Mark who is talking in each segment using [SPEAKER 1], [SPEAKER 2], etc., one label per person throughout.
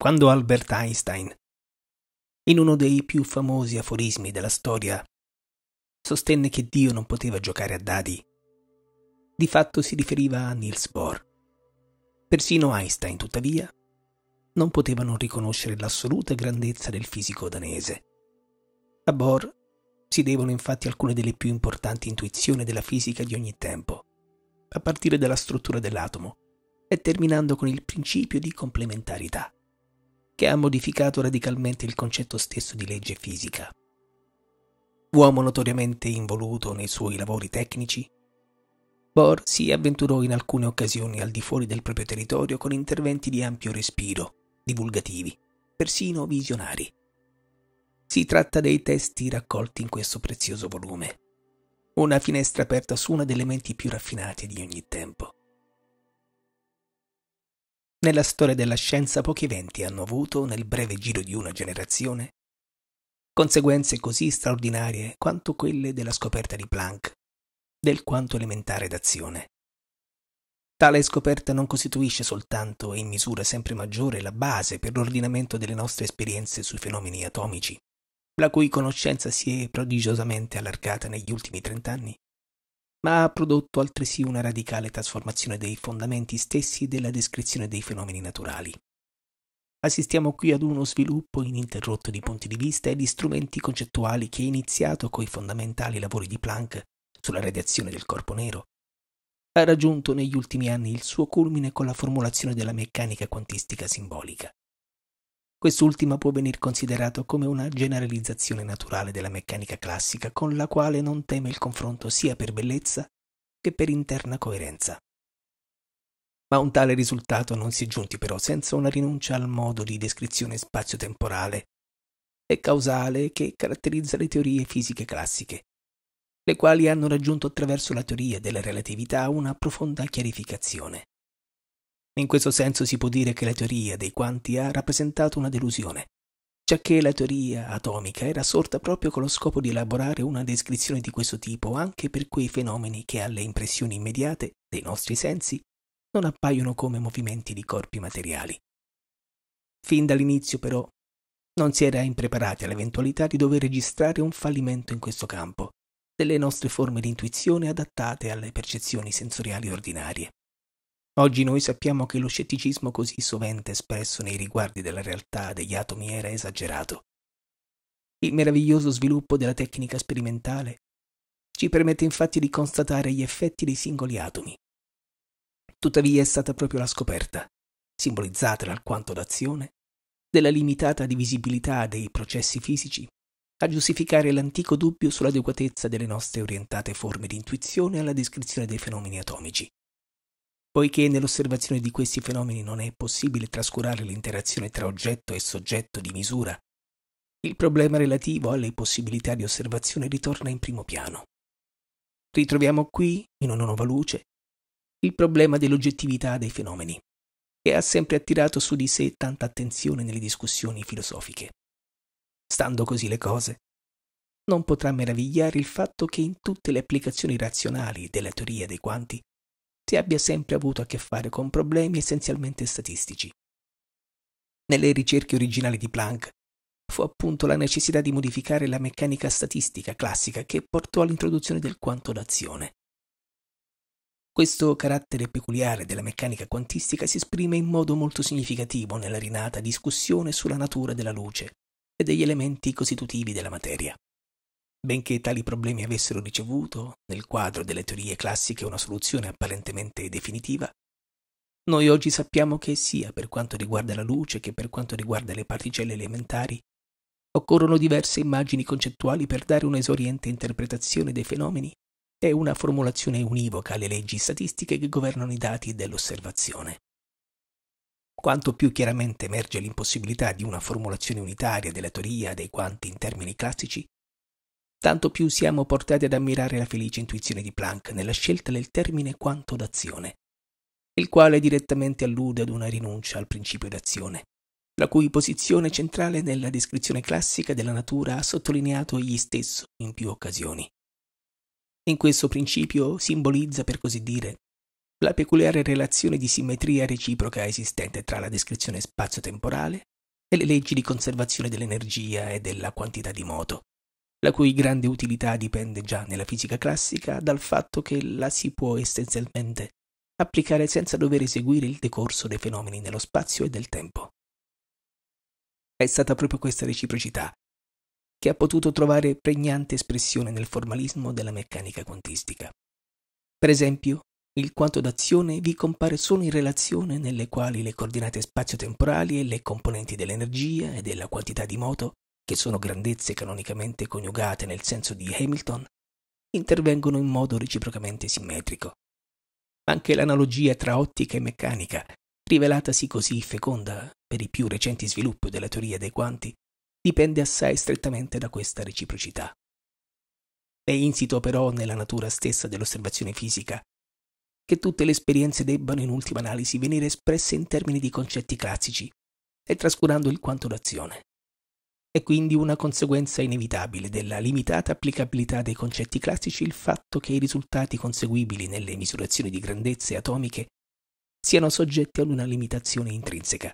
[SPEAKER 1] quando Albert Einstein, in uno dei più famosi aforismi della storia, sostenne che Dio non poteva giocare a dadi, di fatto si riferiva a Niels Bohr. Persino Einstein, tuttavia, non poteva non riconoscere l'assoluta grandezza del fisico danese. A Bohr si devono infatti alcune delle più importanti intuizioni della fisica di ogni tempo, a partire dalla struttura dell'atomo e terminando con il principio di complementarità che ha modificato radicalmente il concetto stesso di legge fisica. Uomo notoriamente involuto nei suoi lavori tecnici, Bohr si avventurò in alcune occasioni al di fuori del proprio territorio con interventi di ampio respiro, divulgativi, persino visionari. Si tratta dei testi raccolti in questo prezioso volume, una finestra aperta su una delle menti più raffinate di ogni tempo nella storia della scienza pochi eventi hanno avuto, nel breve giro di una generazione, conseguenze così straordinarie quanto quelle della scoperta di Planck, del quanto elementare d'azione. Tale scoperta non costituisce soltanto e in misura sempre maggiore la base per l'ordinamento delle nostre esperienze sui fenomeni atomici, la cui conoscenza si è prodigiosamente allargata negli ultimi trent'anni, ma ha prodotto altresì una radicale trasformazione dei fondamenti stessi della descrizione dei fenomeni naturali. Assistiamo qui ad uno sviluppo ininterrotto di punti di vista e di strumenti concettuali che è iniziato coi fondamentali lavori di Planck sulla radiazione del corpo nero. Ha raggiunto negli ultimi anni il suo culmine con la formulazione della meccanica quantistica simbolica. Quest'ultima può venir considerato come una generalizzazione naturale della meccanica classica con la quale non teme il confronto sia per bellezza che per interna coerenza. Ma un tale risultato non si è giunti però senza una rinuncia al modo di descrizione spazio-temporale e causale che caratterizza le teorie fisiche classiche, le quali hanno raggiunto attraverso la teoria della relatività una profonda chiarificazione. In questo senso si può dire che la teoria dei quanti ha rappresentato una delusione, giacché la teoria atomica era sorta proprio con lo scopo di elaborare una descrizione di questo tipo anche per quei fenomeni che alle impressioni immediate dei nostri sensi non appaiono come movimenti di corpi materiali. Fin dall'inizio però non si era impreparati all'eventualità di dover registrare un fallimento in questo campo, delle nostre forme di intuizione adattate alle percezioni sensoriali ordinarie. Oggi noi sappiamo che lo scetticismo così sovente espresso nei riguardi della realtà degli atomi era esagerato. Il meraviglioso sviluppo della tecnica sperimentale ci permette infatti di constatare gli effetti dei singoli atomi. Tuttavia è stata proprio la scoperta, simbolizzata alquanto d'azione, della limitata divisibilità dei processi fisici a giustificare l'antico dubbio sull'adeguatezza delle nostre orientate forme di intuizione alla descrizione dei fenomeni atomici poiché nell'osservazione di questi fenomeni non è possibile trascurare l'interazione tra oggetto e soggetto di misura. Il problema relativo alle possibilità di osservazione ritorna in primo piano. Ritroviamo qui, in una nuova luce, il problema dell'oggettività dei fenomeni, che ha sempre attirato su di sé tanta attenzione nelle discussioni filosofiche. Stando così le cose, non potrà meravigliare il fatto che in tutte le applicazioni razionali della teoria dei quanti si abbia sempre avuto a che fare con problemi essenzialmente statistici. Nelle ricerche originali di Planck fu appunto la necessità di modificare la meccanica statistica classica che portò all'introduzione del quanto d'azione. Questo carattere peculiare della meccanica quantistica si esprime in modo molto significativo nella rinata discussione sulla natura della luce e degli elementi costitutivi della materia. Benché tali problemi avessero ricevuto, nel quadro delle teorie classiche, una soluzione apparentemente definitiva, noi oggi sappiamo che sia per quanto riguarda la luce che per quanto riguarda le particelle elementari, occorrono diverse immagini concettuali per dare un'esoriente interpretazione dei fenomeni e una formulazione univoca alle leggi statistiche che governano i dati dell'osservazione. Quanto più chiaramente emerge l'impossibilità di una formulazione unitaria della teoria dei quanti in termini classici, tanto più siamo portati ad ammirare la felice intuizione di Planck nella scelta del termine quanto d'azione, il quale direttamente allude ad una rinuncia al principio d'azione, la cui posizione centrale nella descrizione classica della natura ha sottolineato egli stesso in più occasioni. In questo principio simbolizza, per così dire, la peculiare relazione di simmetria reciproca esistente tra la descrizione spazio-temporale e le leggi di conservazione dell'energia e della quantità di moto, la cui grande utilità dipende già nella fisica classica dal fatto che la si può essenzialmente applicare senza dover eseguire il decorso dei fenomeni nello spazio e del tempo. È stata proprio questa reciprocità che ha potuto trovare pregnante espressione nel formalismo della meccanica quantistica. Per esempio, il quanto d'azione vi compare solo in relazione nelle quali le coordinate spazio-temporali e le componenti dell'energia e della quantità di moto che sono grandezze canonicamente coniugate nel senso di Hamilton, intervengono in modo reciprocamente simmetrico. Anche l'analogia tra ottica e meccanica, rivelatasi così feconda per i più recenti sviluppi della teoria dei quanti, dipende assai strettamente da questa reciprocità. È insito però nella natura stessa dell'osservazione fisica che tutte le esperienze debbano in ultima analisi venire espresse in termini di concetti classici e trascurando il quanto d'azione. È quindi una conseguenza inevitabile della limitata applicabilità dei concetti classici il fatto che i risultati conseguibili nelle misurazioni di grandezze atomiche siano soggetti ad una limitazione intrinseca.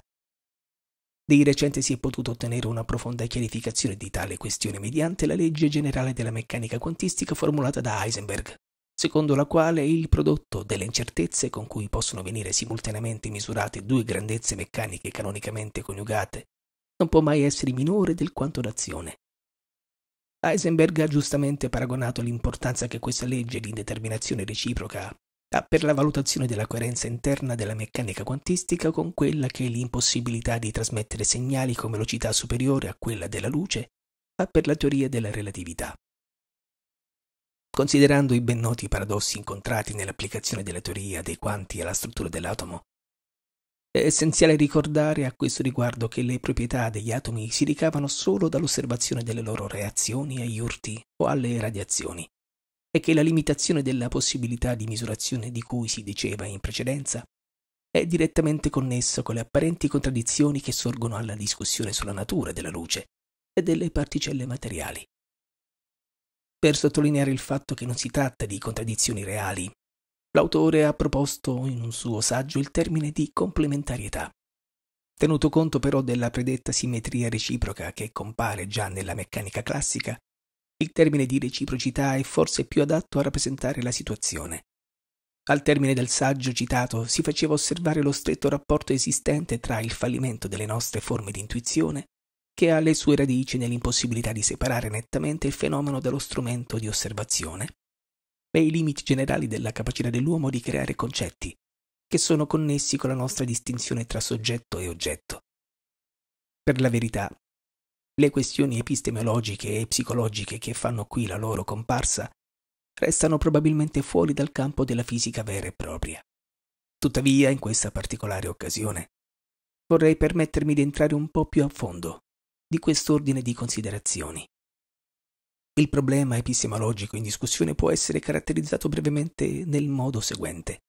[SPEAKER 1] Di recente si è potuto ottenere una profonda chiarificazione di tale questione mediante la legge generale della meccanica quantistica formulata da Heisenberg, secondo la quale il prodotto delle incertezze con cui possono venire simultaneamente misurate due grandezze meccaniche canonicamente coniugate non può mai essere minore del quanto l'azione. Heisenberg ha giustamente paragonato l'importanza che questa legge di indeterminazione reciproca ha per la valutazione della coerenza interna della meccanica quantistica con quella che l'impossibilità di trasmettere segnali con velocità superiore a quella della luce ha per la teoria della relatività. Considerando i ben noti paradossi incontrati nell'applicazione della teoria dei quanti alla struttura dell'atomo, è essenziale ricordare a questo riguardo che le proprietà degli atomi si ricavano solo dall'osservazione delle loro reazioni agli urti o alle radiazioni e che la limitazione della possibilità di misurazione di cui si diceva in precedenza è direttamente connessa con le apparenti contraddizioni che sorgono alla discussione sulla natura della luce e delle particelle materiali. Per sottolineare il fatto che non si tratta di contraddizioni reali, L'autore ha proposto in un suo saggio il termine di complementarietà, tenuto conto però della predetta simmetria reciproca che compare già nella meccanica classica. Il termine di reciprocità è forse più adatto a rappresentare la situazione. Al termine del saggio citato si faceva osservare lo stretto rapporto esistente tra il fallimento delle nostre forme di intuizione, che ha le sue radici nell'impossibilità di separare nettamente il fenomeno dallo strumento di osservazione, e i limiti generali della capacità dell'uomo di creare concetti, che sono connessi con la nostra distinzione tra soggetto e oggetto. Per la verità, le questioni epistemologiche e psicologiche che fanno qui la loro comparsa restano probabilmente fuori dal campo della fisica vera e propria. Tuttavia, in questa particolare occasione, vorrei permettermi di entrare un po' più a fondo di quest'ordine di considerazioni. Il problema epistemologico in discussione può essere caratterizzato brevemente nel modo seguente.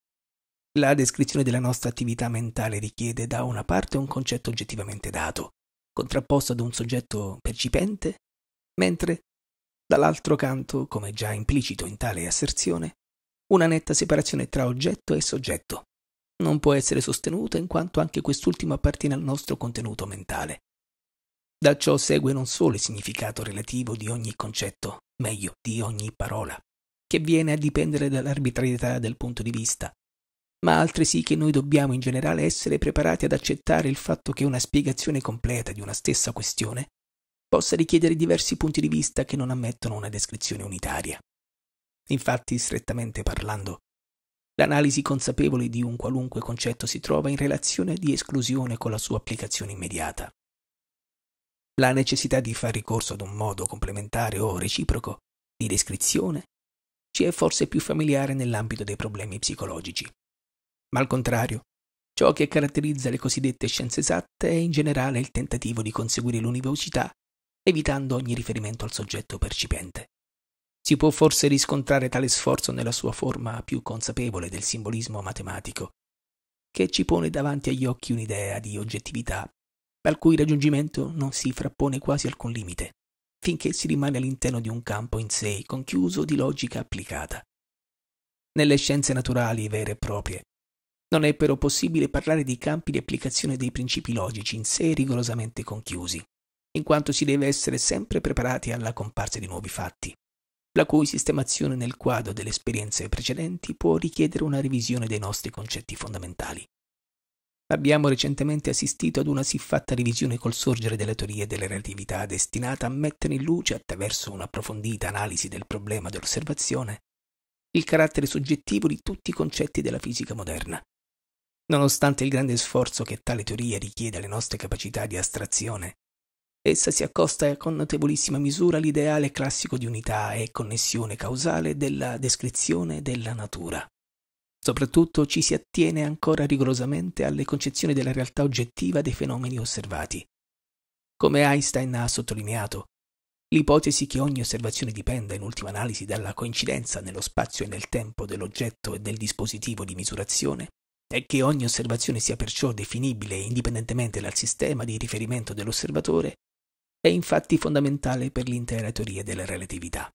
[SPEAKER 1] La descrizione della nostra attività mentale richiede da una parte un concetto oggettivamente dato, contrapposto ad un soggetto percipente, mentre dall'altro canto, come già implicito in tale asserzione, una netta separazione tra oggetto e soggetto non può essere sostenuta in quanto anche quest'ultimo appartiene al nostro contenuto mentale, da ciò segue non solo il significato relativo di ogni concetto, meglio di ogni parola, che viene a dipendere dall'arbitrarietà del punto di vista, ma altresì che noi dobbiamo in generale essere preparati ad accettare il fatto che una spiegazione completa di una stessa questione possa richiedere diversi punti di vista che non ammettono una descrizione unitaria. Infatti, strettamente parlando, l'analisi consapevole di un qualunque concetto si trova in relazione di esclusione con la sua applicazione immediata la necessità di far ricorso ad un modo complementare o reciproco di descrizione ci è forse più familiare nell'ambito dei problemi psicologici. Ma al contrario, ciò che caratterizza le cosiddette scienze esatte è in generale il tentativo di conseguire l'univocità evitando ogni riferimento al soggetto percipiente. Si può forse riscontrare tale sforzo nella sua forma più consapevole del simbolismo matematico, che ci pone davanti agli occhi un'idea di oggettività al cui raggiungimento non si frappone quasi alcun limite, finché si rimane all'interno di un campo in sé conchiuso di logica applicata. Nelle scienze naturali vere e proprie, non è però possibile parlare di campi di applicazione dei principi logici in sé rigorosamente conchiusi, in quanto si deve essere sempre preparati alla comparsa di nuovi fatti, la cui sistemazione nel quadro delle esperienze precedenti può richiedere una revisione dei nostri concetti fondamentali. Abbiamo recentemente assistito ad una siffatta revisione col sorgere della teoria della relatività destinata a mettere in luce, attraverso un'approfondita analisi del problema dell'osservazione, il carattere soggettivo di tutti i concetti della fisica moderna. Nonostante il grande sforzo che tale teoria richiede alle nostre capacità di astrazione, essa si accosta con notevolissima misura all'ideale classico di unità e connessione causale della descrizione della natura. Soprattutto ci si attiene ancora rigorosamente alle concezioni della realtà oggettiva dei fenomeni osservati. Come Einstein ha sottolineato, l'ipotesi che ogni osservazione dipenda in ultima analisi dalla coincidenza nello spazio e nel tempo dell'oggetto e del dispositivo di misurazione e che ogni osservazione sia perciò definibile indipendentemente dal sistema di riferimento dell'osservatore, è infatti fondamentale per l'intera teoria della relatività.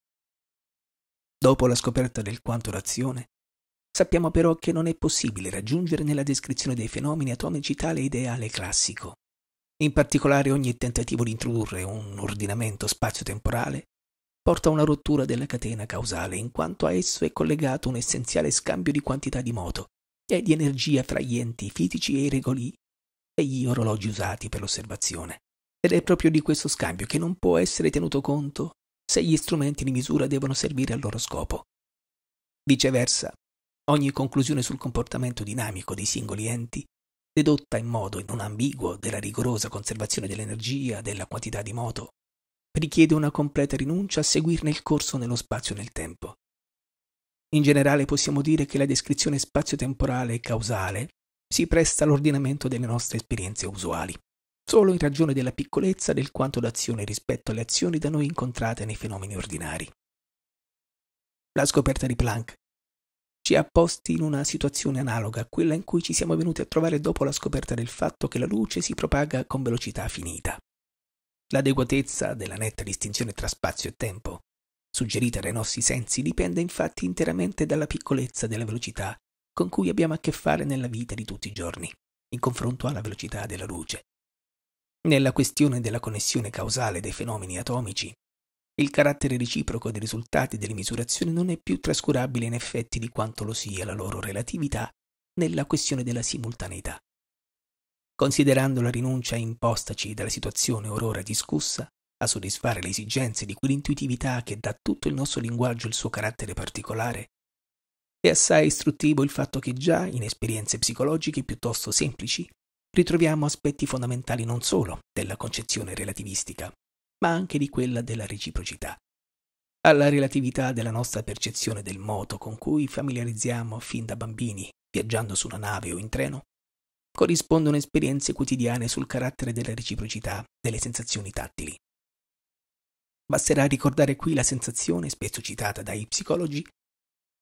[SPEAKER 1] Dopo la scoperta del quanto razione, Sappiamo però che non è possibile raggiungere nella descrizione dei fenomeni atomici tale ideale classico. In particolare ogni tentativo di introdurre un ordinamento spazio-temporale porta a una rottura della catena causale, in quanto a esso è collegato un essenziale scambio di quantità di moto e di energia fra gli enti fisici e i regoli e gli orologi usati per l'osservazione. Ed è proprio di questo scambio che non può essere tenuto conto se gli strumenti di misura devono servire al loro scopo. Viceversa, ogni conclusione sul comportamento dinamico dei singoli enti, dedotta in modo non ambiguo della rigorosa conservazione dell'energia, della quantità di moto, richiede una completa rinuncia a seguirne il corso nello spazio e nel tempo. In generale possiamo dire che la descrizione spazio-temporale e causale si presta all'ordinamento delle nostre esperienze usuali, solo in ragione della piccolezza del quanto d'azione rispetto alle azioni da noi incontrate nei fenomeni ordinari. La scoperta di Planck ci ha posti in una situazione analoga a quella in cui ci siamo venuti a trovare dopo la scoperta del fatto che la luce si propaga con velocità finita. L'adeguatezza della netta distinzione tra spazio e tempo, suggerita dai nostri sensi, dipende infatti interamente dalla piccolezza della velocità con cui abbiamo a che fare nella vita di tutti i giorni, in confronto alla velocità della luce. Nella questione della connessione causale dei fenomeni atomici, il carattere reciproco dei risultati delle misurazioni non è più trascurabile in effetti di quanto lo sia la loro relatività nella questione della simultaneità. Considerando la rinuncia impostaci dalla situazione orora discussa, a soddisfare le esigenze di quell'intuitività che dà tutto il nostro linguaggio il suo carattere particolare, è assai istruttivo il fatto che già in esperienze psicologiche piuttosto semplici ritroviamo aspetti fondamentali non solo della concezione relativistica, ma anche di quella della reciprocità, alla relatività della nostra percezione del moto con cui familiarizziamo fin da bambini, viaggiando su una nave o in treno, corrispondono esperienze quotidiane sul carattere della reciprocità delle sensazioni tattili. Basterà ricordare qui la sensazione, spesso citata dai psicologi,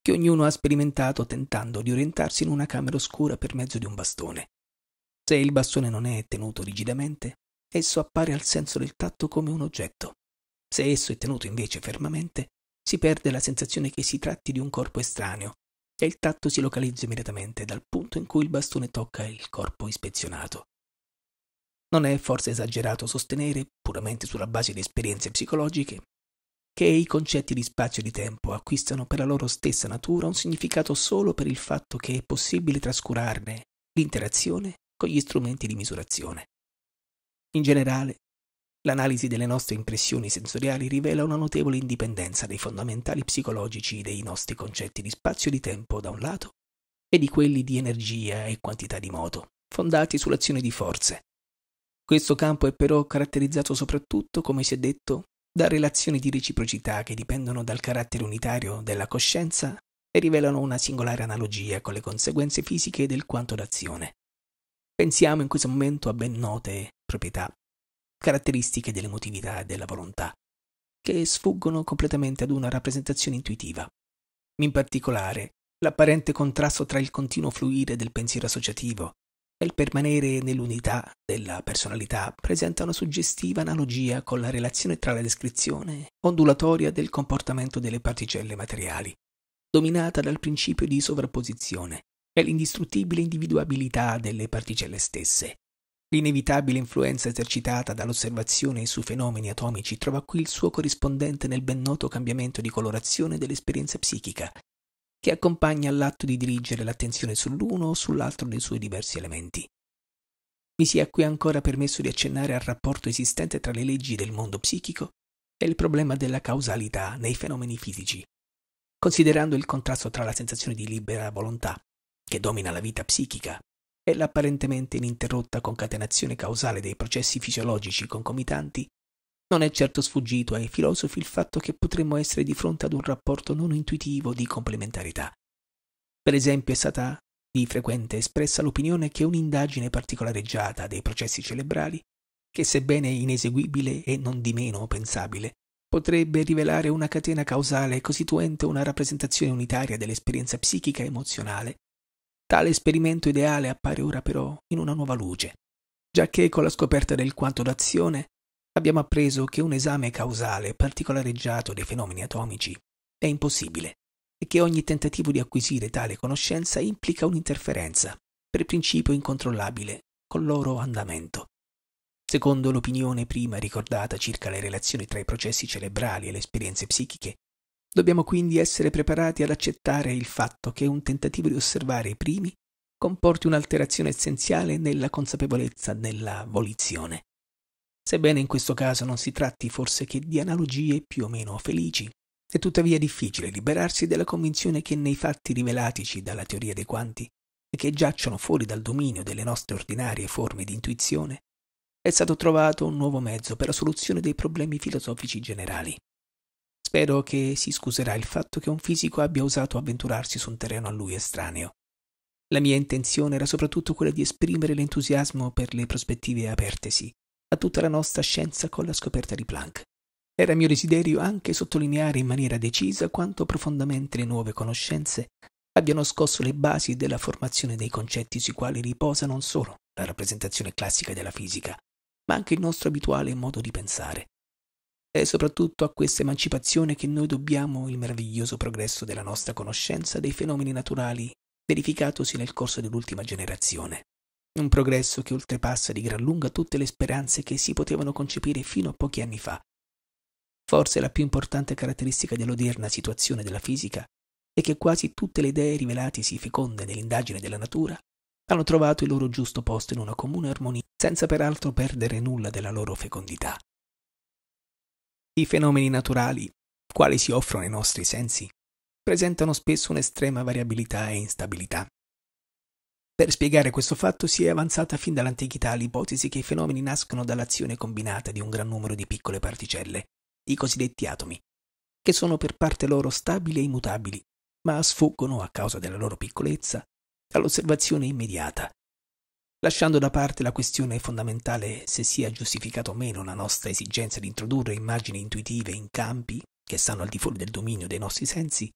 [SPEAKER 1] che ognuno ha sperimentato tentando di orientarsi in una camera oscura per mezzo di un bastone. Se il bastone non è tenuto rigidamente, esso appare al senso del tatto come un oggetto. Se esso è tenuto invece fermamente, si perde la sensazione che si tratti di un corpo estraneo e il tatto si localizza immediatamente dal punto in cui il bastone tocca il corpo ispezionato. Non è forse esagerato sostenere, puramente sulla base di esperienze psicologiche, che i concetti di spazio e di tempo acquistano per la loro stessa natura un significato solo per il fatto che è possibile trascurarne l'interazione con gli strumenti di misurazione. In generale, l'analisi delle nostre impressioni sensoriali rivela una notevole indipendenza dei fondamentali psicologici dei nostri concetti di spazio e di tempo da un lato e di quelli di energia e quantità di moto, fondati sull'azione di forze. Questo campo è però caratterizzato soprattutto, come si è detto, da relazioni di reciprocità che dipendono dal carattere unitario della coscienza e rivelano una singolare analogia con le conseguenze fisiche del quanto d'azione. Pensiamo in questo momento a ben note proprietà, caratteristiche dell'emotività e della volontà, che sfuggono completamente ad una rappresentazione intuitiva. In particolare, l'apparente contrasto tra il continuo fluire del pensiero associativo e il permanere nell'unità della personalità presenta una suggestiva analogia con la relazione tra la descrizione ondulatoria del comportamento delle particelle materiali, dominata dal principio di sovrapposizione, è l'indistruttibile individuabilità delle particelle stesse. L'inevitabile influenza esercitata dall'osservazione su fenomeni atomici trova qui il suo corrispondente nel ben noto cambiamento di colorazione dell'esperienza psichica, che accompagna l'atto di dirigere l'attenzione sull'uno o sull'altro dei suoi diversi elementi. Mi sia qui ancora permesso di accennare al rapporto esistente tra le leggi del mondo psichico e il problema della causalità nei fenomeni fisici, considerando il contrasto tra la sensazione di libera volontà che domina la vita psichica e l'apparentemente ininterrotta concatenazione causale dei processi fisiologici concomitanti, non è certo sfuggito ai filosofi il fatto che potremmo essere di fronte ad un rapporto non intuitivo di complementarità. Per esempio è stata di frequente espressa l'opinione che un'indagine particolareggiata dei processi cerebrali, che sebbene ineseguibile e non di meno pensabile, potrebbe rivelare una catena causale costituente una rappresentazione unitaria dell'esperienza psichica e emozionale Tale esperimento ideale appare ora però in una nuova luce, giacché con la scoperta del quanto d'azione abbiamo appreso che un esame causale particolareggiato dei fenomeni atomici è impossibile e che ogni tentativo di acquisire tale conoscenza implica un'interferenza, per principio incontrollabile, col loro andamento. Secondo l'opinione prima ricordata circa le relazioni tra i processi cerebrali e le esperienze psichiche, Dobbiamo quindi essere preparati ad accettare il fatto che un tentativo di osservare i primi comporti un'alterazione essenziale nella consapevolezza, nella volizione. Sebbene in questo caso non si tratti forse che di analogie più o meno felici, è tuttavia difficile liberarsi della convinzione che nei fatti rivelatici dalla teoria dei quanti e che giacciono fuori dal dominio delle nostre ordinarie forme di intuizione, è stato trovato un nuovo mezzo per la soluzione dei problemi filosofici generali. Spero che si scuserà il fatto che un fisico abbia osato avventurarsi su un terreno a lui estraneo. La mia intenzione era soprattutto quella di esprimere l'entusiasmo per le prospettive apertesi a tutta la nostra scienza con la scoperta di Planck. Era mio desiderio anche sottolineare in maniera decisa quanto profondamente le nuove conoscenze abbiano scosso le basi della formazione dei concetti sui quali riposa non solo la rappresentazione classica della fisica, ma anche il nostro abituale modo di pensare. È soprattutto a questa emancipazione che noi dobbiamo il meraviglioso progresso della nostra conoscenza dei fenomeni naturali verificatosi nel corso dell'ultima generazione. Un progresso che oltrepassa di gran lunga tutte le speranze che si potevano concepire fino a pochi anni fa. Forse la più importante caratteristica dell'odierna situazione della fisica è che quasi tutte le idee rivelatisi feconde nell'indagine della natura hanno trovato il loro giusto posto in una comune armonia, senza peraltro perdere nulla della loro fecondità. I fenomeni naturali, quali si offrono ai nostri sensi, presentano spesso un'estrema variabilità e instabilità. Per spiegare questo fatto si è avanzata fin dall'antichità l'ipotesi che i fenomeni nascono dall'azione combinata di un gran numero di piccole particelle, i cosiddetti atomi, che sono per parte loro stabili e immutabili, ma sfuggono, a causa della loro piccolezza, all'osservazione immediata Lasciando da parte la questione fondamentale se sia giustificata o meno la nostra esigenza di introdurre immagini intuitive in campi che stanno al di fuori del dominio dei nostri sensi,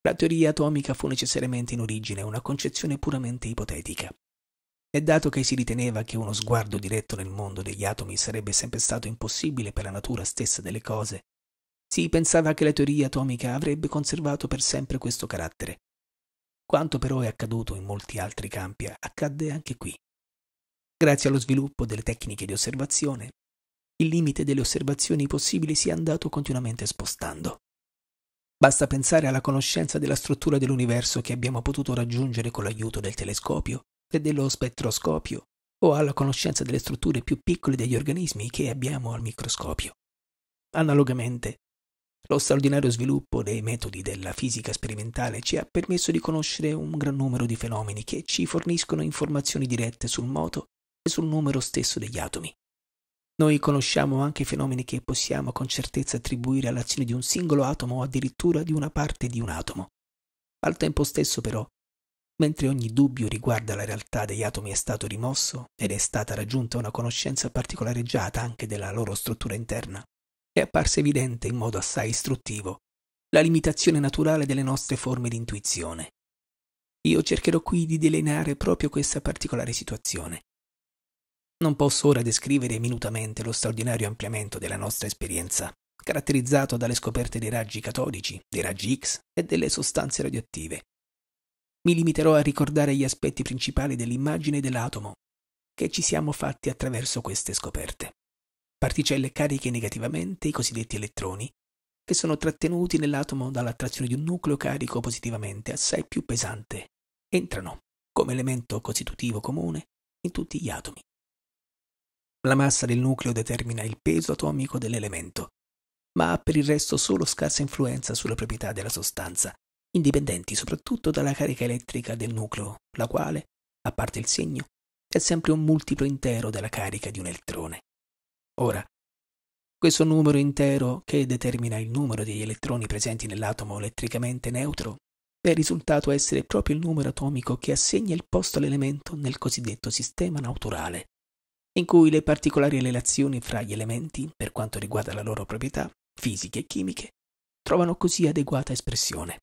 [SPEAKER 1] la teoria atomica fu necessariamente in origine una concezione puramente ipotetica. E dato che si riteneva che uno sguardo diretto nel mondo degli atomi sarebbe sempre stato impossibile per la natura stessa delle cose, si pensava che la teoria atomica avrebbe conservato per sempre questo carattere, quanto però è accaduto in molti altri campi accadde anche qui. Grazie allo sviluppo delle tecniche di osservazione, il limite delle osservazioni possibili si è andato continuamente spostando. Basta pensare alla conoscenza della struttura dell'universo che abbiamo potuto raggiungere con l'aiuto del telescopio e dello spettroscopio, o alla conoscenza delle strutture più piccole degli organismi che abbiamo al microscopio. Analogamente, lo straordinario sviluppo dei metodi della fisica sperimentale ci ha permesso di conoscere un gran numero di fenomeni che ci forniscono informazioni dirette sul moto e sul numero stesso degli atomi. Noi conosciamo anche fenomeni che possiamo con certezza attribuire all'azione di un singolo atomo o addirittura di una parte di un atomo. Al tempo stesso però, mentre ogni dubbio riguardo alla realtà degli atomi è stato rimosso ed è stata raggiunta una conoscenza particolareggiata anche della loro struttura interna, è apparsa evidente in modo assai istruttivo la limitazione naturale delle nostre forme di intuizione. Io cercherò qui di delineare proprio questa particolare situazione. Non posso ora descrivere minutamente lo straordinario ampliamento della nostra esperienza, caratterizzato dalle scoperte dei raggi catodici, dei raggi X e delle sostanze radioattive. Mi limiterò a ricordare gli aspetti principali dell'immagine dell'atomo che ci siamo fatti attraverso queste scoperte particelle cariche negativamente, i cosiddetti elettroni, che sono trattenuti nell'atomo dall'attrazione di un nucleo carico positivamente assai più pesante, entrano, come elemento costitutivo comune, in tutti gli atomi. La massa del nucleo determina il peso atomico dell'elemento, ma ha per il resto solo scarsa influenza sulle proprietà della sostanza, indipendenti soprattutto dalla carica elettrica del nucleo, la quale, a parte il segno, è sempre un multiplo intero della carica di un elettrone. Ora, questo numero intero, che determina il numero degli elettroni presenti nell'atomo elettricamente neutro, è risultato essere proprio il numero atomico che assegna il posto all'elemento nel cosiddetto sistema naturale, in cui le particolari relazioni fra gli elementi, per quanto riguarda la loro proprietà, fisiche e chimiche, trovano così adeguata espressione.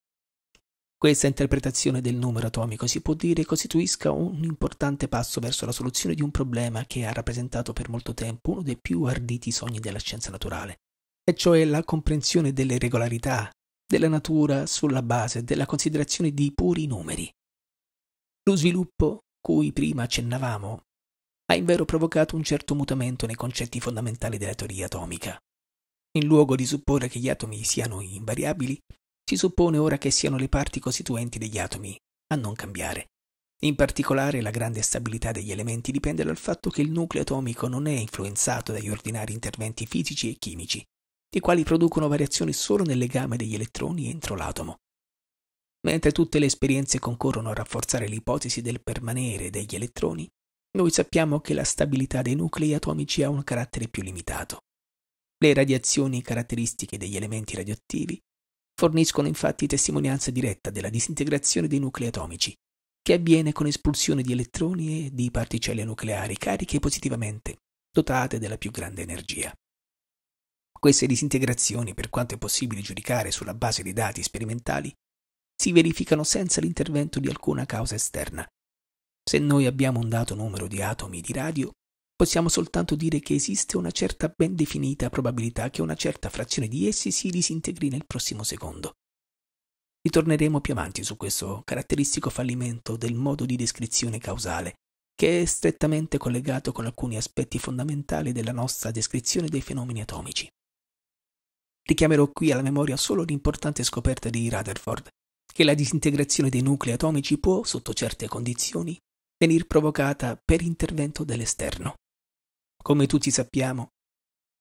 [SPEAKER 1] Questa interpretazione del numero atomico si può dire costituisca un importante passo verso la soluzione di un problema che ha rappresentato per molto tempo uno dei più arditi sogni della scienza naturale, e cioè la comprensione delle regolarità della natura sulla base della considerazione di puri numeri. Lo sviluppo, cui prima accennavamo, ha invero provocato un certo mutamento nei concetti fondamentali della teoria atomica. In luogo di supporre che gli atomi siano invariabili, si suppone ora che siano le parti costituenti degli atomi a non cambiare. In particolare la grande stabilità degli elementi dipende dal fatto che il nucleo atomico non è influenzato dagli ordinari interventi fisici e chimici, i quali producono variazioni solo nel legame degli elettroni entro l'atomo. Mentre tutte le esperienze concorrono a rafforzare l'ipotesi del permanere degli elettroni, noi sappiamo che la stabilità dei nuclei atomici ha un carattere più limitato. Le radiazioni caratteristiche degli elementi radioattivi forniscono infatti testimonianza diretta della disintegrazione dei nuclei atomici, che avviene con espulsione di elettroni e di particelle nucleari cariche positivamente, dotate della più grande energia. Queste disintegrazioni, per quanto è possibile giudicare sulla base dei dati sperimentali, si verificano senza l'intervento di alcuna causa esterna. Se noi abbiamo un dato numero di atomi di radio, possiamo soltanto dire che esiste una certa ben definita probabilità che una certa frazione di essi si disintegri nel prossimo secondo. Ritorneremo più avanti su questo caratteristico fallimento del modo di descrizione causale, che è strettamente collegato con alcuni aspetti fondamentali della nostra descrizione dei fenomeni atomici. Richiamerò qui alla memoria solo l'importante scoperta di Rutherford, che la disintegrazione dei nuclei atomici può, sotto certe condizioni, venir provocata per intervento dell'esterno come tutti sappiamo.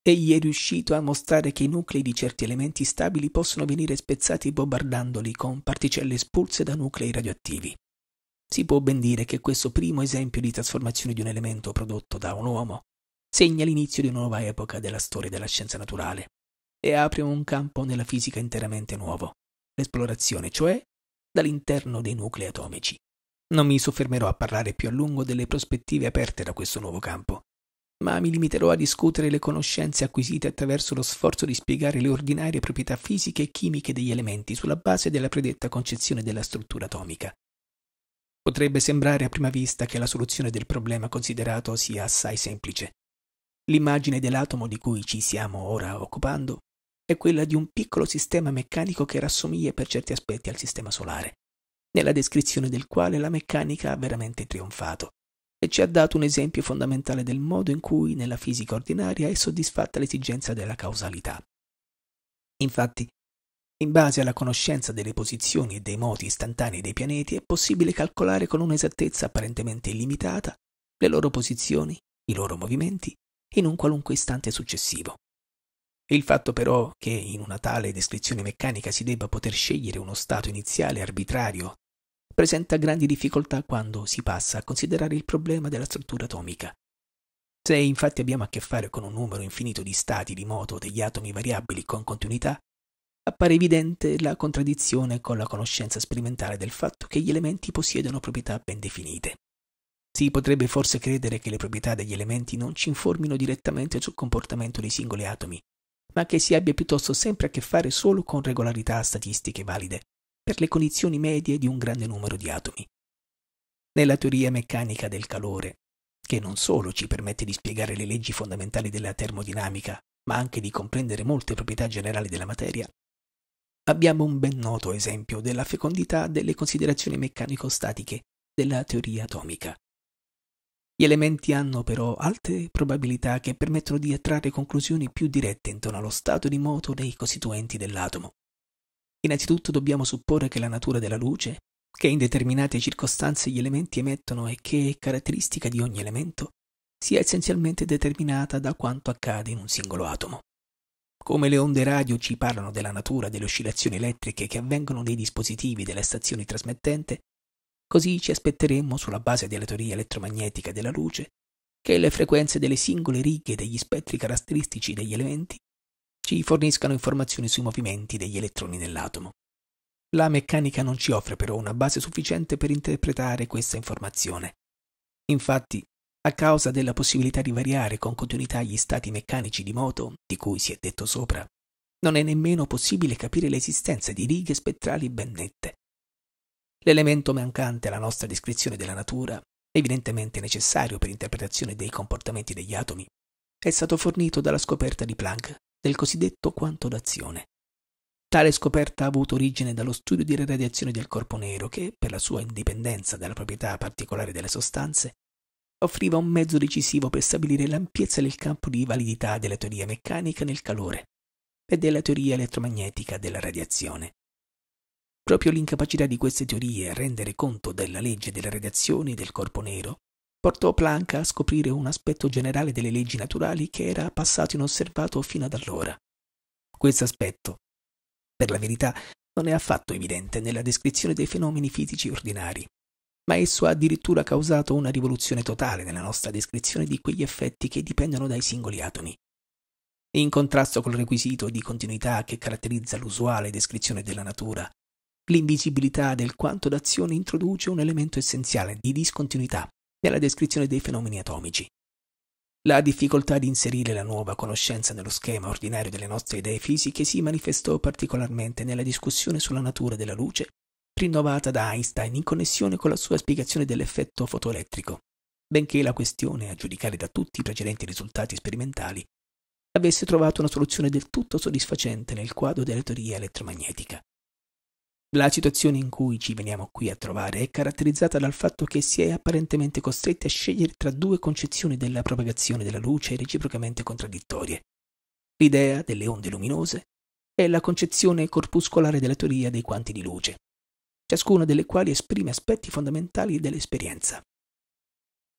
[SPEAKER 1] Egli è riuscito a mostrare che i nuclei di certi elementi stabili possono venire spezzati bombardandoli con particelle espulse da nuclei radioattivi. Si può ben dire che questo primo esempio di trasformazione di un elemento prodotto da un uomo segna l'inizio di una nuova epoca della storia della scienza naturale e apre un campo nella fisica interamente nuovo, l'esplorazione, cioè, dall'interno dei nuclei atomici. Non mi soffermerò a parlare più a lungo delle prospettive aperte da questo nuovo campo, ma mi limiterò a discutere le conoscenze acquisite attraverso lo sforzo di spiegare le ordinarie proprietà fisiche e chimiche degli elementi sulla base della predetta concezione della struttura atomica. Potrebbe sembrare a prima vista che la soluzione del problema considerato sia assai semplice. L'immagine dell'atomo di cui ci stiamo ora occupando è quella di un piccolo sistema meccanico che rassomiglia per certi aspetti al sistema solare, nella descrizione del quale la meccanica ha veramente trionfato e ci ha dato un esempio fondamentale del modo in cui nella fisica ordinaria è soddisfatta l'esigenza della causalità. Infatti, in base alla conoscenza delle posizioni e dei moti istantanei dei pianeti è possibile calcolare con un'esattezza apparentemente illimitata le loro posizioni, i loro movimenti, in un qualunque istante successivo. Il fatto però che in una tale descrizione meccanica si debba poter scegliere uno stato iniziale arbitrario presenta grandi difficoltà quando si passa a considerare il problema della struttura atomica. Se infatti abbiamo a che fare con un numero infinito di stati di moto degli atomi variabili con continuità, appare evidente la contraddizione con la conoscenza sperimentale del fatto che gli elementi possiedono proprietà ben definite. Si potrebbe forse credere che le proprietà degli elementi non ci informino direttamente sul comportamento dei singoli atomi, ma che si abbia piuttosto sempre a che fare solo con regolarità statistiche valide, per le condizioni medie di un grande numero di atomi. Nella teoria meccanica del calore, che non solo ci permette di spiegare le leggi fondamentali della termodinamica, ma anche di comprendere molte proprietà generali della materia, abbiamo un ben noto esempio della fecondità delle considerazioni meccanico-statiche della teoria atomica. Gli elementi hanno però alte probabilità che permettono di attrarre conclusioni più dirette intorno allo stato di moto dei costituenti dell'atomo. Innanzitutto dobbiamo supporre che la natura della luce, che in determinate circostanze gli elementi emettono e che è caratteristica di ogni elemento, sia essenzialmente determinata da quanto accade in un singolo atomo. Come le onde radio ci parlano della natura delle oscillazioni elettriche che avvengono nei dispositivi delle stazioni trasmettente, così ci aspetteremmo, sulla base della teoria elettromagnetica della luce, che le frequenze delle singole righe degli spettri caratteristici degli elementi ci forniscano informazioni sui movimenti degli elettroni nell'atomo. La meccanica non ci offre però una base sufficiente per interpretare questa informazione. Infatti, a causa della possibilità di variare con continuità gli stati meccanici di moto, di cui si è detto sopra, non è nemmeno possibile capire l'esistenza di righe spettrali ben nette. L'elemento mancante alla nostra descrizione della natura, evidentemente necessario per l'interpretazione dei comportamenti degli atomi, è stato fornito dalla scoperta di Planck del cosiddetto quanto d'azione. Tale scoperta ha avuto origine dallo studio delle radiazioni del corpo nero che, per la sua indipendenza dalla proprietà particolare delle sostanze, offriva un mezzo decisivo per stabilire l'ampiezza del campo di validità della teoria meccanica nel calore e della teoria elettromagnetica della radiazione. Proprio l'incapacità di queste teorie a rendere conto della legge delle radiazioni del corpo nero portò Planck a scoprire un aspetto generale delle leggi naturali che era passato inosservato fino ad allora. Questo aspetto, per la verità, non è affatto evidente nella descrizione dei fenomeni fisici ordinari, ma esso ha addirittura causato una rivoluzione totale nella nostra descrizione di quegli effetti che dipendono dai singoli atomi. In contrasto col requisito di continuità che caratterizza l'usuale descrizione della natura, l'invisibilità del quanto d'azione introduce un elemento essenziale di discontinuità nella descrizione dei fenomeni atomici. La difficoltà di inserire la nuova conoscenza nello schema ordinario delle nostre idee fisiche si manifestò particolarmente nella discussione sulla natura della luce, rinnovata da Einstein in connessione con la sua spiegazione dell'effetto fotoelettrico, benché la questione, a giudicare da tutti i precedenti risultati sperimentali, avesse trovato una soluzione del tutto soddisfacente nel quadro della teoria elettromagnetica. La situazione in cui ci veniamo qui a trovare è caratterizzata dal fatto che si è apparentemente costretti a scegliere tra due concezioni della propagazione della luce reciprocamente contraddittorie. L'idea delle onde luminose è la concezione corpuscolare della teoria dei quanti di luce, ciascuna delle quali esprime aspetti fondamentali dell'esperienza.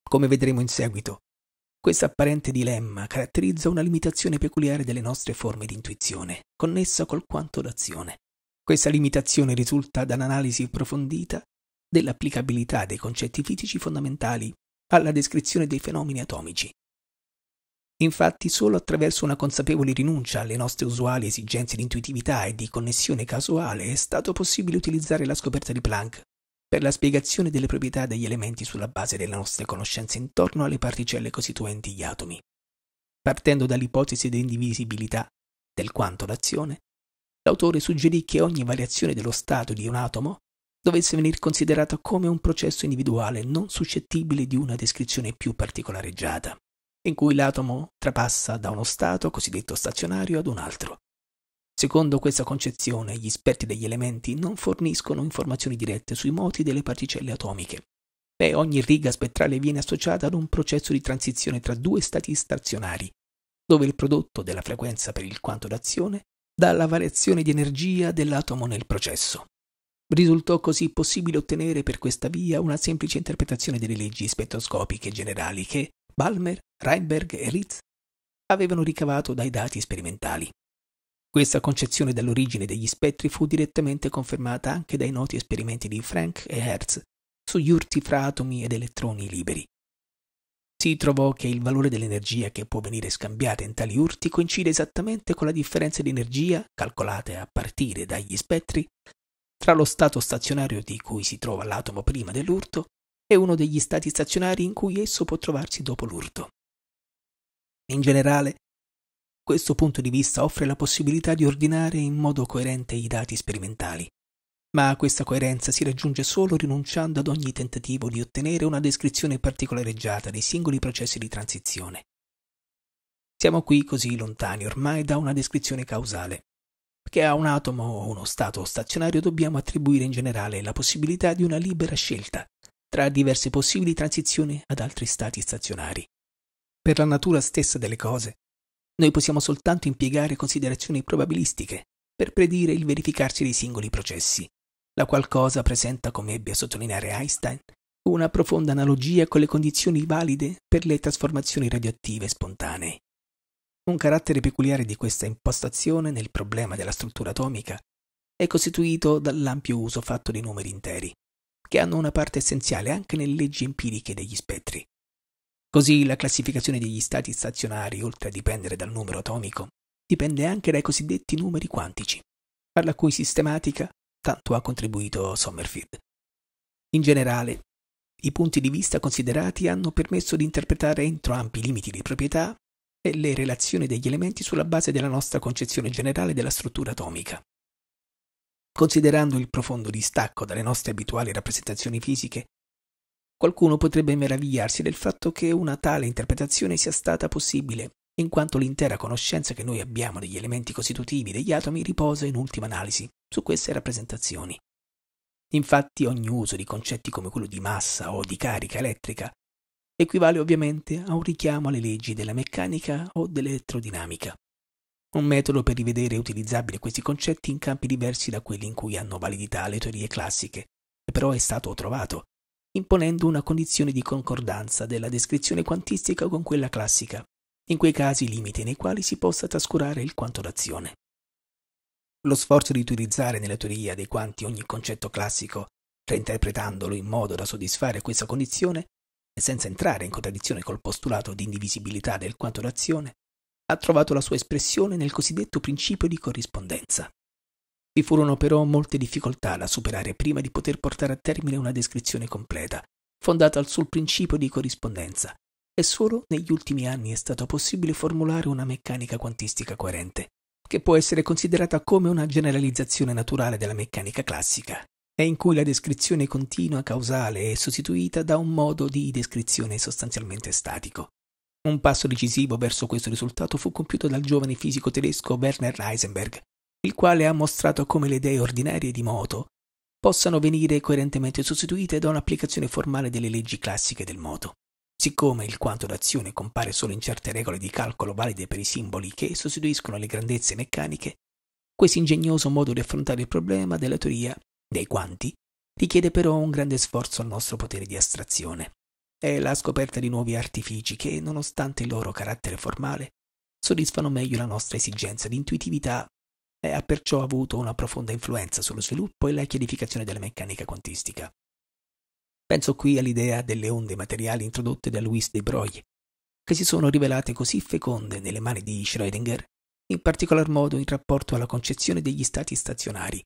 [SPEAKER 1] Come vedremo in seguito, questo apparente dilemma caratterizza una limitazione peculiare delle nostre forme di intuizione, connessa col quanto d'azione. Questa limitazione risulta da un'analisi approfondita dell'applicabilità dei concetti fisici fondamentali alla descrizione dei fenomeni atomici. Infatti, solo attraverso una consapevole rinuncia alle nostre usuali esigenze di intuitività e di connessione casuale è stato possibile utilizzare la scoperta di Planck per la spiegazione delle proprietà degli elementi sulla base delle nostre conoscenze intorno alle particelle costituenti gli atomi. Partendo dall'ipotesi di indivisibilità del quanto l'azione l'autore suggerì che ogni variazione dello stato di un atomo dovesse venir considerata come un processo individuale non suscettibile di una descrizione più particolareggiata, in cui l'atomo trapassa da uno stato cosiddetto stazionario ad un altro. Secondo questa concezione, gli esperti degli elementi non forniscono informazioni dirette sui moti delle particelle atomiche, e ogni riga spettrale viene associata ad un processo di transizione tra due stati stazionari, dove il prodotto della frequenza per il quanto d'azione dalla variazione di energia dell'atomo nel processo. Risultò così possibile ottenere per questa via una semplice interpretazione delle leggi spettroscopiche generali che Balmer, Reinberg e Ritz avevano ricavato dai dati sperimentali. Questa concezione dell'origine degli spettri fu direttamente confermata anche dai noti esperimenti di Frank e Hertz sugli urti fra atomi ed elettroni liberi si trovò che il valore dell'energia che può venire scambiata in tali urti coincide esattamente con la differenza di energia, calcolate a partire dagli spettri, tra lo stato stazionario di cui si trova l'atomo prima dell'urto e uno degli stati stazionari in cui esso può trovarsi dopo l'urto. In generale, questo punto di vista offre la possibilità di ordinare in modo coerente i dati sperimentali, ma questa coerenza si raggiunge solo rinunciando ad ogni tentativo di ottenere una descrizione particolareggiata dei singoli processi di transizione. Siamo qui così lontani ormai da una descrizione causale, perché a un atomo o uno stato stazionario dobbiamo attribuire in generale la possibilità di una libera scelta tra diverse possibili transizioni ad altri stati stazionari. Per la natura stessa delle cose, noi possiamo soltanto impiegare considerazioni probabilistiche per predire il verificarsi dei singoli processi, la qualcosa presenta, come ebbe a sottolineare Einstein, una profonda analogia con le condizioni valide per le trasformazioni radioattive spontanee. Un carattere peculiare di questa impostazione nel problema della struttura atomica è costituito dall'ampio uso fatto di numeri interi, che hanno una parte essenziale anche nelle leggi empiriche degli spettri. Così la classificazione degli stati stazionari, oltre a dipendere dal numero atomico, dipende anche dai cosiddetti numeri quantici, alla cui sistematica tanto ha contribuito Sommerfield. In generale, i punti di vista considerati hanno permesso di interpretare entro ampi limiti di proprietà e le relazioni degli elementi sulla base della nostra concezione generale della struttura atomica. Considerando il profondo distacco dalle nostre abituali rappresentazioni fisiche, qualcuno potrebbe meravigliarsi del fatto che una tale interpretazione sia stata possibile in quanto l'intera conoscenza che noi abbiamo degli elementi costitutivi degli atomi riposa in ultima analisi su queste rappresentazioni. Infatti ogni uso di concetti come quello di massa o di carica elettrica equivale ovviamente a un richiamo alle leggi della meccanica o dell'elettrodinamica, un metodo per rivedere utilizzabili questi concetti in campi diversi da quelli in cui hanno validità le teorie classiche, che però è stato trovato, imponendo una condizione di concordanza della descrizione quantistica con quella classica in quei casi limite nei quali si possa trascurare il quanto d'azione. Lo sforzo di utilizzare nella teoria dei quanti ogni concetto classico, reinterpretandolo in modo da soddisfare questa condizione, e senza entrare in contraddizione col postulato di indivisibilità del quanto d'azione, ha trovato la sua espressione nel cosiddetto principio di corrispondenza. Vi furono però molte difficoltà da superare prima di poter portare a termine una descrizione completa, fondata sul principio di corrispondenza, e solo negli ultimi anni è stato possibile formulare una meccanica quantistica coerente, che può essere considerata come una generalizzazione naturale della meccanica classica, e in cui la descrizione continua causale è sostituita da un modo di descrizione sostanzialmente statico. Un passo decisivo verso questo risultato fu compiuto dal giovane fisico tedesco Werner Heisenberg, il quale ha mostrato come le idee ordinarie di moto possano venire coerentemente sostituite da un'applicazione formale delle leggi classiche del moto. Siccome il quanto d'azione compare solo in certe regole di calcolo valide per i simboli che sostituiscono le grandezze meccaniche, questo ingegnoso modo di affrontare il problema della teoria dei quanti richiede però un grande sforzo al nostro potere di astrazione. È la scoperta di nuovi artifici che, nonostante il loro carattere formale, soddisfano meglio la nostra esigenza di intuitività e ha perciò avuto una profonda influenza sullo sviluppo e la chiarificazione della meccanica quantistica. Penso qui all'idea delle onde materiali introdotte da Louis de Broglie, che si sono rivelate così feconde nelle mani di Schrödinger, in particolar modo in rapporto alla concezione degli stati stazionari,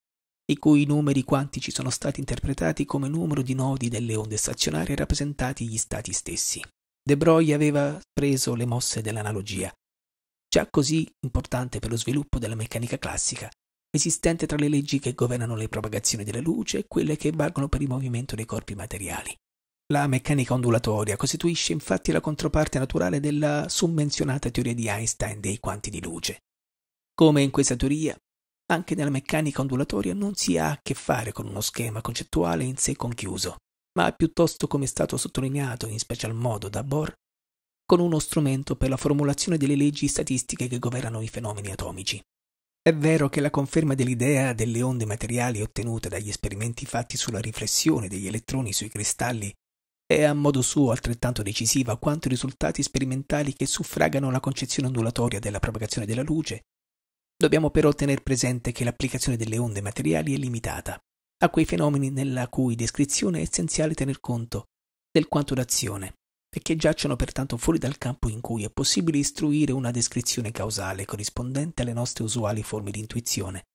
[SPEAKER 1] i cui numeri quantici sono stati interpretati come numero di nodi delle onde stazionarie rappresentati gli stati stessi. De Broglie aveva preso le mosse dell'analogia, già così importante per lo sviluppo della meccanica classica, esistente tra le leggi che governano le propagazioni della luce e quelle che valgono per il movimento dei corpi materiali. La meccanica ondulatoria costituisce infatti la controparte naturale della summenzionata teoria di Einstein dei quanti di luce. Come in questa teoria, anche nella meccanica ondulatoria non si ha a che fare con uno schema concettuale in sé conchiuso, ma piuttosto, come è stato sottolineato in special modo da Bohr, con uno strumento per la formulazione delle leggi statistiche che governano i fenomeni atomici. È vero che la conferma dell'idea delle onde materiali ottenuta dagli esperimenti fatti sulla riflessione degli elettroni sui cristalli è a modo suo altrettanto decisiva quanto i risultati sperimentali che suffragano la concezione ondulatoria della propagazione della luce. Dobbiamo però tenere presente che l'applicazione delle onde materiali è limitata a quei fenomeni nella cui descrizione è essenziale tener conto del quanto d'azione e che giacciono pertanto fuori dal campo in cui è possibile istruire una descrizione causale corrispondente alle nostre usuali forme di intuizione,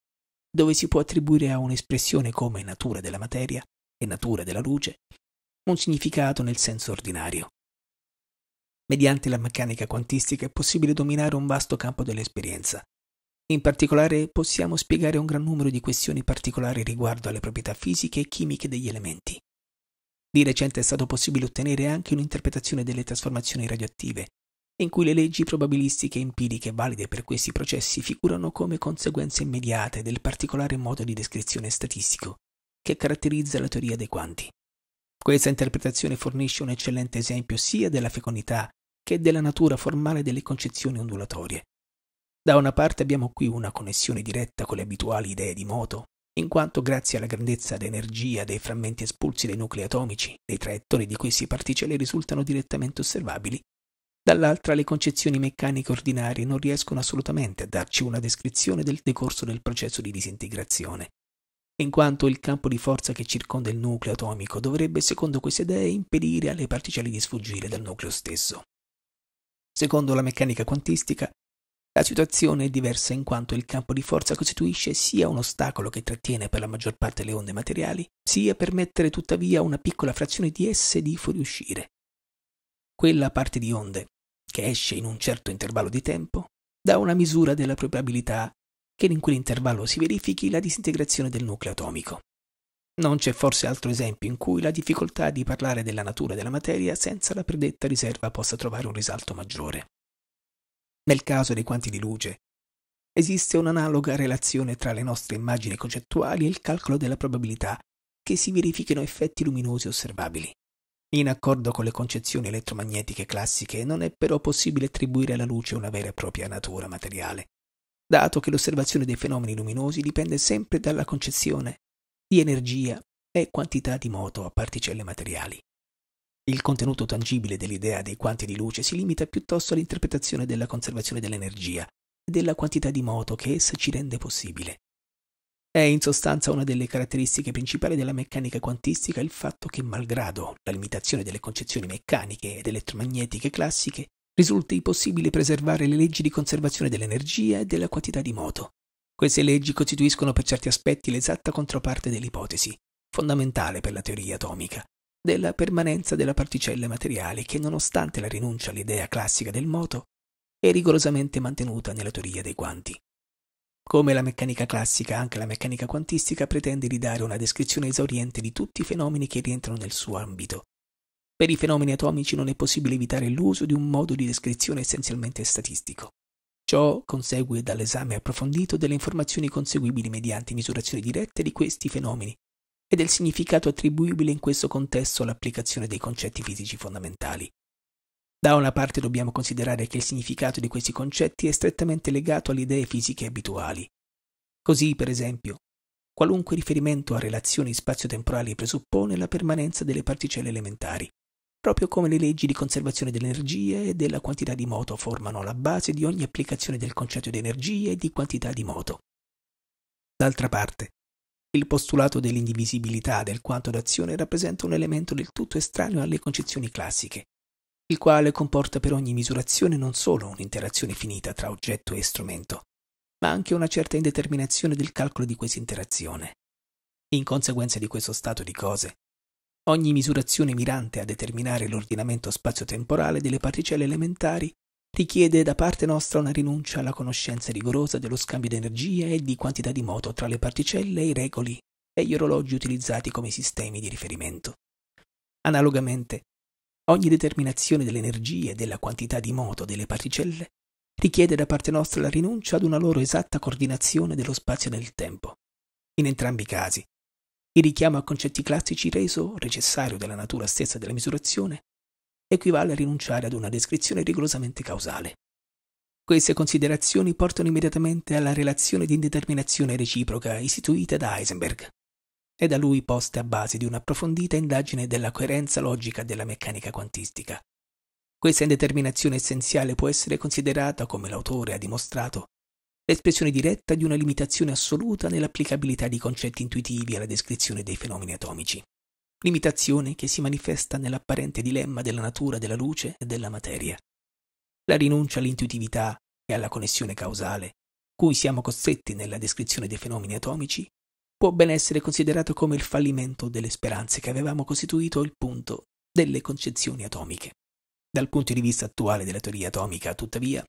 [SPEAKER 1] dove si può attribuire a un'espressione come natura della materia e natura della luce un significato nel senso ordinario. Mediante la meccanica quantistica è possibile dominare un vasto campo dell'esperienza. In particolare possiamo spiegare un gran numero di questioni particolari riguardo alle proprietà fisiche e chimiche degli elementi. Di recente è stato possibile ottenere anche un'interpretazione delle trasformazioni radioattive, in cui le leggi probabilistiche empiriche valide per questi processi figurano come conseguenze immediate del particolare modo di descrizione statistico che caratterizza la teoria dei quanti. Questa interpretazione fornisce un eccellente esempio sia della fecondità che della natura formale delle concezioni ondulatorie. Da una parte abbiamo qui una connessione diretta con le abituali idee di moto, in quanto grazie alla grandezza d'energia dei frammenti espulsi dai nuclei atomici, dei traiettori di queste particelle risultano direttamente osservabili, dall'altra le concezioni meccaniche ordinarie non riescono assolutamente a darci una descrizione del decorso del processo di disintegrazione, in quanto il campo di forza che circonda il nucleo atomico dovrebbe, secondo queste idee, impedire alle particelle di sfuggire dal nucleo stesso. Secondo la meccanica quantistica, la situazione è diversa in quanto il campo di forza costituisce sia un ostacolo che trattiene per la maggior parte le onde materiali, sia permettere tuttavia una piccola frazione di esse di fuoriuscire. Quella parte di onde, che esce in un certo intervallo di tempo, dà una misura della probabilità che in quell'intervallo si verifichi la disintegrazione del nucleo atomico. Non c'è forse altro esempio in cui la difficoltà di parlare della natura della materia senza la predetta riserva possa trovare un risalto maggiore. Nel caso dei quanti di luce, esiste un'analoga relazione tra le nostre immagini concettuali e il calcolo della probabilità che si verifichino effetti luminosi osservabili. In accordo con le concezioni elettromagnetiche classiche, non è però possibile attribuire alla luce una vera e propria natura materiale, dato che l'osservazione dei fenomeni luminosi dipende sempre dalla concezione di energia e quantità di moto a particelle materiali. Il contenuto tangibile dell'idea dei quanti di luce si limita piuttosto all'interpretazione della conservazione dell'energia e della quantità di moto che essa ci rende possibile. È in sostanza una delle caratteristiche principali della meccanica quantistica il fatto che, malgrado la limitazione delle concezioni meccaniche ed elettromagnetiche classiche, risulti possibile preservare le leggi di conservazione dell'energia e della quantità di moto. Queste leggi costituiscono per certi aspetti l'esatta controparte dell'ipotesi, fondamentale per la teoria atomica, della permanenza della particella materiale che, nonostante la rinuncia all'idea classica del moto, è rigorosamente mantenuta nella teoria dei quanti. Come la meccanica classica, anche la meccanica quantistica pretende di dare una descrizione esauriente di tutti i fenomeni che rientrano nel suo ambito. Per i fenomeni atomici non è possibile evitare l'uso di un modo di descrizione essenzialmente statistico. Ciò consegue dall'esame approfondito delle informazioni conseguibili mediante misurazioni dirette di questi fenomeni, e del significato attribuibile in questo contesto all'applicazione dei concetti fisici fondamentali. Da una parte dobbiamo considerare che il significato di questi concetti è strettamente legato alle idee fisiche abituali. Così, per esempio, qualunque riferimento a relazioni spazio-temporali presuppone la permanenza delle particelle elementari, proprio come le leggi di conservazione dell'energia e della quantità di moto formano la base di ogni applicazione del concetto di energia e di quantità di moto. D'altra parte, il postulato dell'indivisibilità del quanto d'azione rappresenta un elemento del tutto estraneo alle concezioni classiche, il quale comporta per ogni misurazione non solo un'interazione finita tra oggetto e strumento, ma anche una certa indeterminazione del calcolo di questa interazione. In conseguenza di questo stato di cose, ogni misurazione mirante a determinare l'ordinamento spazio-temporale delle particelle elementari richiede da parte nostra una rinuncia alla conoscenza rigorosa dello scambio di energia e di quantità di moto tra le particelle, e i regoli e gli orologi utilizzati come sistemi di riferimento. Analogamente, ogni determinazione dell'energia e della quantità di moto delle particelle richiede da parte nostra la rinuncia ad una loro esatta coordinazione dello spazio e del tempo. In entrambi i casi, il richiamo a concetti classici reso necessario dalla natura stessa della misurazione equivale a rinunciare ad una descrizione rigorosamente causale. Queste considerazioni portano immediatamente alla relazione di indeterminazione reciproca istituita da Heisenberg e da lui poste a base di un'approfondita indagine della coerenza logica della meccanica quantistica. Questa indeterminazione essenziale può essere considerata, come l'autore ha dimostrato, l'espressione diretta di una limitazione assoluta nell'applicabilità di concetti intuitivi alla descrizione dei fenomeni atomici limitazione che si manifesta nell'apparente dilemma della natura della luce e della materia, la rinuncia all'intuitività e alla connessione causale, cui siamo costretti nella descrizione dei fenomeni atomici, può ben essere considerato come il fallimento delle speranze che avevamo costituito il punto delle concezioni atomiche. Dal punto di vista attuale della teoria atomica, tuttavia,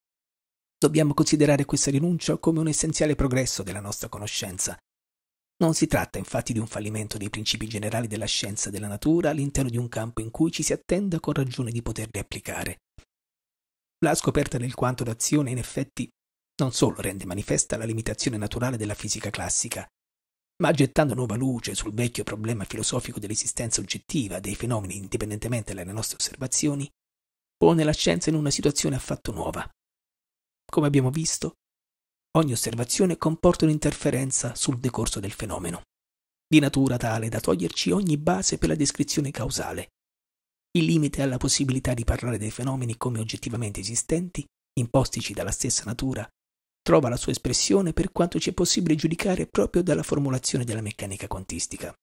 [SPEAKER 1] dobbiamo considerare questa rinuncia come un essenziale progresso della nostra conoscenza, non si tratta infatti di un fallimento dei principi generali della scienza della natura all'interno di un campo in cui ci si attenda con ragione di poterli applicare. La scoperta del quanto d'azione in effetti non solo rende manifesta la limitazione naturale della fisica classica, ma gettando nuova luce sul vecchio problema filosofico dell'esistenza oggettiva dei fenomeni indipendentemente dalle nostre osservazioni, pone la scienza in una situazione affatto nuova. Come abbiamo visto, Ogni osservazione comporta un'interferenza sul decorso del fenomeno, di natura tale da toglierci ogni base per la descrizione causale. Il limite alla possibilità di parlare dei fenomeni come oggettivamente esistenti, impostici dalla stessa natura, trova la sua espressione per quanto ci è possibile giudicare proprio dalla formulazione della meccanica quantistica.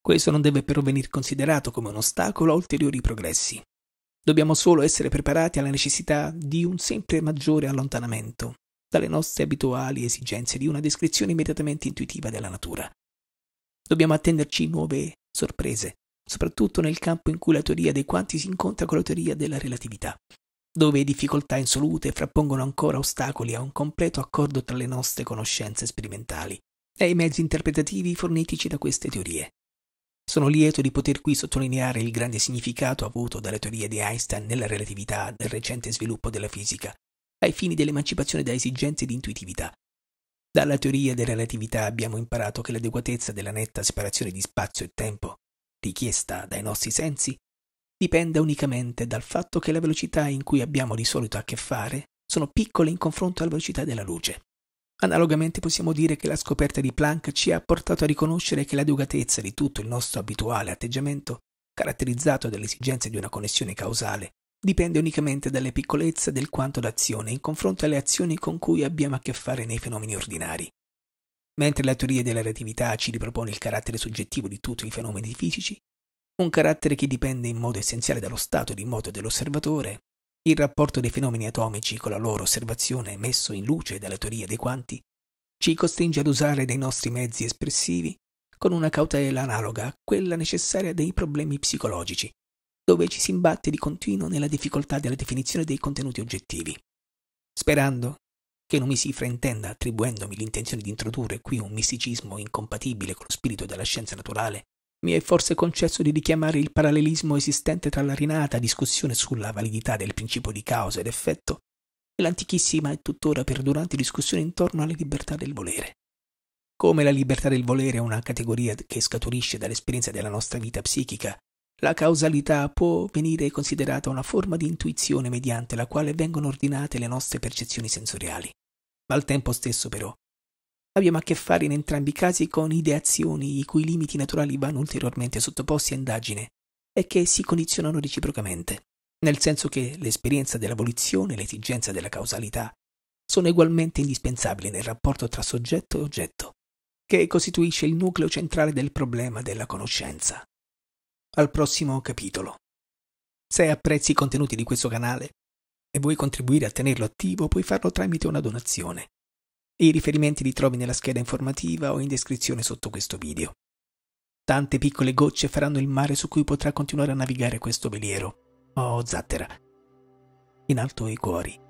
[SPEAKER 1] Questo non deve però venir considerato come un ostacolo a ulteriori progressi. Dobbiamo solo essere preparati alla necessità di un sempre maggiore allontanamento dalle nostre abituali esigenze di una descrizione immediatamente intuitiva della natura. Dobbiamo attenderci nuove sorprese, soprattutto nel campo in cui la teoria dei quanti si incontra con la teoria della relatività, dove difficoltà insolute frappongono ancora ostacoli a un completo accordo tra le nostre conoscenze sperimentali e i mezzi interpretativi fornitici da queste teorie. Sono lieto di poter qui sottolineare il grande significato avuto dalle teorie di Einstein nella relatività del recente sviluppo della fisica ai fini dell'emancipazione da esigenze di intuitività. Dalla teoria della relatività abbiamo imparato che l'adeguatezza della netta separazione di spazio e tempo, richiesta dai nostri sensi, dipende unicamente dal fatto che le velocità in cui abbiamo di solito a che fare sono piccole in confronto alla velocità della luce. Analogamente possiamo dire che la scoperta di Planck ci ha portato a riconoscere che l'adeguatezza di tutto il nostro abituale atteggiamento, caratterizzato dall'esigenza di una connessione causale dipende unicamente dalle piccolezze del quanto d'azione in confronto alle azioni con cui abbiamo a che fare nei fenomeni ordinari. Mentre la teoria della relatività ci ripropone il carattere soggettivo di tutti i fenomeni fisici, un carattere che dipende in modo essenziale dallo stato di moto dell'osservatore, il rapporto dei fenomeni atomici con la loro osservazione messo in luce dalla teoria dei quanti, ci costringe ad usare dei nostri mezzi espressivi con una cautela analoga a quella necessaria dei problemi psicologici, dove ci si imbatte di continuo nella difficoltà della definizione dei contenuti oggettivi. Sperando che non mi si fraintenda attribuendomi l'intenzione di introdurre qui un misticismo incompatibile con lo spirito della scienza naturale, mi è forse concesso di richiamare il parallelismo esistente tra la rinata discussione sulla validità del principio di causa ed effetto e l'antichissima e tuttora perdurante discussione intorno alla libertà del volere. Come la libertà del volere è una categoria che scaturisce dall'esperienza della nostra vita psichica la causalità può venire considerata una forma di intuizione mediante la quale vengono ordinate le nostre percezioni sensoriali. al tempo stesso, però, abbiamo a che fare in entrambi i casi con ideazioni i cui limiti naturali vanno ulteriormente sottoposti a indagine e che si condizionano reciprocamente, nel senso che l'esperienza dell'abolizione e l'esigenza della causalità sono ugualmente indispensabili nel rapporto tra soggetto e oggetto, che costituisce il nucleo centrale del problema della conoscenza al prossimo capitolo. Se apprezzi i contenuti di questo canale e vuoi contribuire a tenerlo attivo, puoi farlo tramite una donazione. I riferimenti li trovi nella scheda informativa o in descrizione sotto questo video. Tante piccole gocce faranno il mare su cui potrà continuare a navigare questo veliero. Oh, zattera. In alto i cuori.